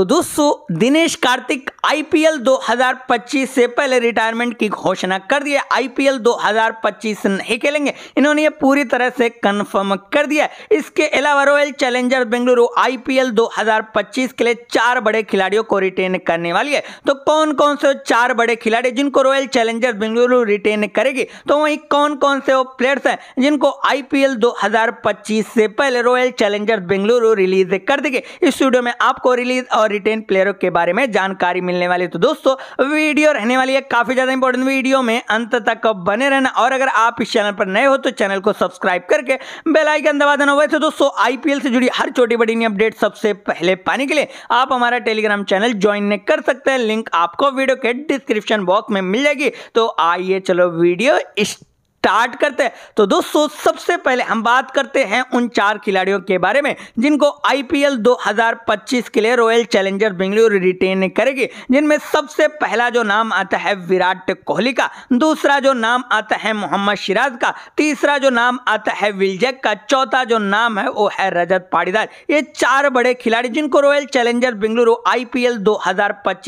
तो दोस्तों दिनेश कार्तिक आईपीएल 2025 से पहले रिटायरमेंट की घोषणा कर दिया आईपीएल 2025 नहीं खेलेंगे इन्होंने ये पूरी तरह से कंफर्म कर दिया इसके अलावा रॉयल चैलेंजर बेंगलुरु आईपीएल 2025 के लिए चार बड़े खिलाड़ियों को रिटेन करने वाली है तो कौन कौन से चार बड़े खिलाड़ी जिनको रॉयल चैलेंजर बेंगलुरु रिटेन करेगी तो वही कौन कौन से वो प्लेयर्स हैं जिनको आईपीएल 2025 से पहले रॉयल चैलेंजर बेंगलुरु रिलीज कर देगी इस वीडियो में आपको रिलीज और रिटेन प्लेयरों के बारे में जानकारी मिलने वाली तो दोस्तों वीडियो रहने वाली है काफी ज्यादा इंपॉर्टेंट वीडियो में अंत तक बने रहना और अगर आप इस चैनल पर नए हो तो चैनल को सब्सक्राइब करके बेलाइकन दबा देना वैसे दोस्तों आईपीएल से जुड़ी हर छोटी बड़ी अपडेट सबसे पहले पाने के लिए आप हमारा टेलीग्राम चैनल ज्वाइन नहीं कर सकते हैं लिंक आपको वीडियो के डिस्क्रिप्शन बॉक्स में मिल जाएगी तो आइए चलो वीडियो स्टार्ट स्टार्ट करते हैं तो दोस्तों सबसे पहले हम बात करते हैं उन चार खिलाड़ियों के बारे में जिनको आईपीएल 2025 के लिए रॉयल चैलेंजर बेंगलुरु रिटेन करेगी जिनमें सबसे पहला जो नाम आता है विराट कोहली का दूसरा जो नाम आता है मोहम्मद शिराज का तीसरा जो नाम आता है विलजैक का चौथा जो नाम है वो है रजत पाड़ीदार ये चार बड़े खिलाड़ी जिनको Royal Challenger Bengaluru I P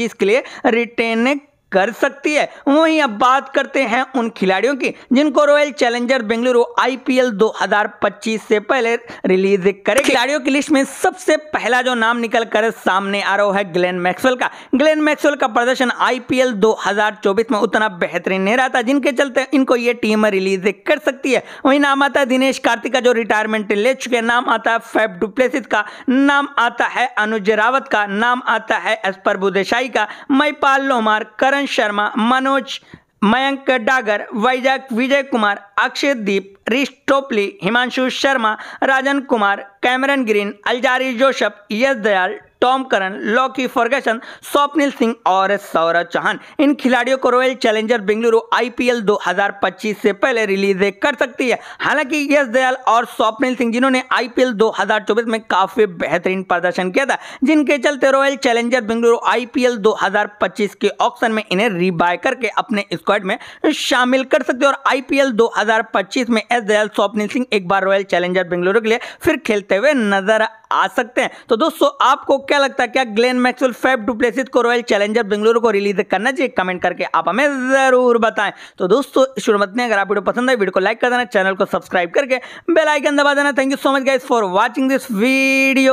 के लिए रिटेन कर सकती है वहीं अब बात करते हैं उन खिलाड़ियों की जिनको रॉयल चैलेंजर बेंगलुरु आईपीएल 2025 से पहले रिलीज करे खिलाड़ियों की लिस्ट में सबसे पहला जो नाम निकल कर सामने आ रहा है ग्लेन मैक्सवेल का ग्लेन मैक्सवेल का प्रदर्शन आईपीएल 2024 में उतना बेहतरीन नहीं रहा था जिनके चलते इनको ये टीम रिलीज कर सकती है वहीं नाम आता है दिनेश कार्तिक का जो रिटायरमेंट ले चुके नाम आता है फैब डुप्लेसित का नाम आता है अनुज रावत का नाम आता है एस्पर बुदेशाई का मैपाल लोमार करण आनंद शर्मा मनोज मयंक डागर वैजाग विजय Kumar Akshdeep Reece Topley Himanshu Sharma Rajan Kumar Cameron Green Alzarri Joseph Yash Dayal Tom Curran Lockie Ferguson Swapnil Singh और सौरभ चौहान इन खिलाड़ियों को रॉयल चैलेंजर बेंगलुरु आईपीएल 2025 से पहले रिलीज कर सकती है हालांकि यश दयाल और स्वप्निल सिंह जिन्होंने आईपीएल 2024 में काफी बेहतरीन प्रदर्शन किया था जिनके चलते रॉयल चैलेंजर बेंगलुरु आईपीएल 2025 के ऑप्शन में इन्हें रिबाय करके अपने स्क्वाड में शामिल कर सकते और आईपीएल दो में एस दयाल स्वप्निल सिंह एक बार रॉयल चैलेंजर बेंगलुरु के लिए फिर खेलते हुए नजर आ सकते हैं तो दोस्तों आपको क्या लगता है क्या ग्लेन मैक्सवेल टू डुप्लेसिस को रॉयल चैलेंजर बेंगलुरु को रिलीज करना चाहिए कमेंट करके आप हमें जरूर बताएं तो दोस्तों शुरू मत अगर आप वीडियो पसंद आए वीडियो को लाइक कर देना चैनल को सब्सक्राइब करके बेलाइकन दबा देना thank you so much guys for watching this video